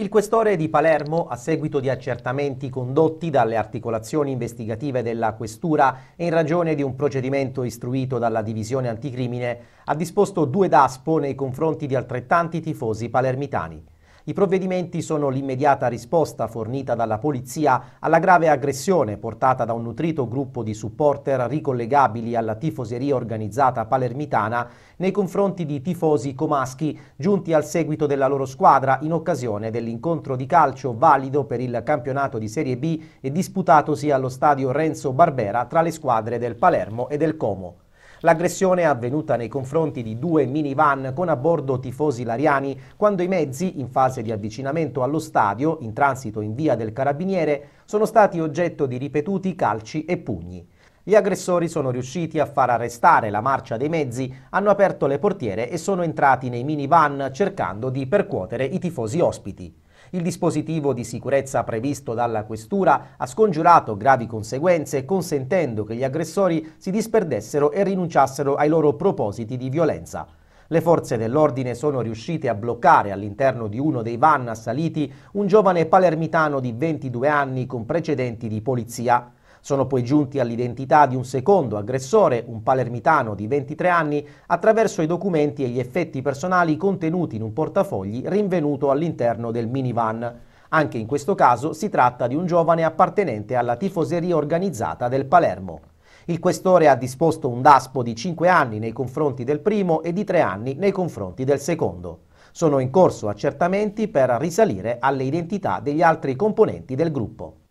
Il questore di Palermo, a seguito di accertamenti condotti dalle articolazioni investigative della Questura e in ragione di un procedimento istruito dalla divisione anticrimine, ha disposto due DASPO nei confronti di altrettanti tifosi palermitani. I provvedimenti sono l'immediata risposta fornita dalla polizia alla grave aggressione portata da un nutrito gruppo di supporter ricollegabili alla tifoseria organizzata palermitana nei confronti di tifosi comaschi giunti al seguito della loro squadra in occasione dell'incontro di calcio valido per il campionato di Serie B e disputatosi allo stadio Renzo Barbera tra le squadre del Palermo e del Como. L'aggressione è avvenuta nei confronti di due minivan con a bordo tifosi lariani quando i mezzi, in fase di avvicinamento allo stadio, in transito in via del Carabiniere, sono stati oggetto di ripetuti calci e pugni. Gli aggressori sono riusciti a far arrestare la marcia dei mezzi, hanno aperto le portiere e sono entrati nei minivan cercando di percuotere i tifosi ospiti. Il dispositivo di sicurezza previsto dalla questura ha scongiurato gravi conseguenze consentendo che gli aggressori si disperdessero e rinunciassero ai loro propositi di violenza. Le forze dell'ordine sono riuscite a bloccare all'interno di uno dei van assaliti un giovane palermitano di 22 anni con precedenti di polizia. Sono poi giunti all'identità di un secondo aggressore, un palermitano di 23 anni, attraverso i documenti e gli effetti personali contenuti in un portafogli rinvenuto all'interno del minivan. Anche in questo caso si tratta di un giovane appartenente alla tifoseria organizzata del Palermo. Il questore ha disposto un daspo di 5 anni nei confronti del primo e di 3 anni nei confronti del secondo. Sono in corso accertamenti per risalire alle identità degli altri componenti del gruppo.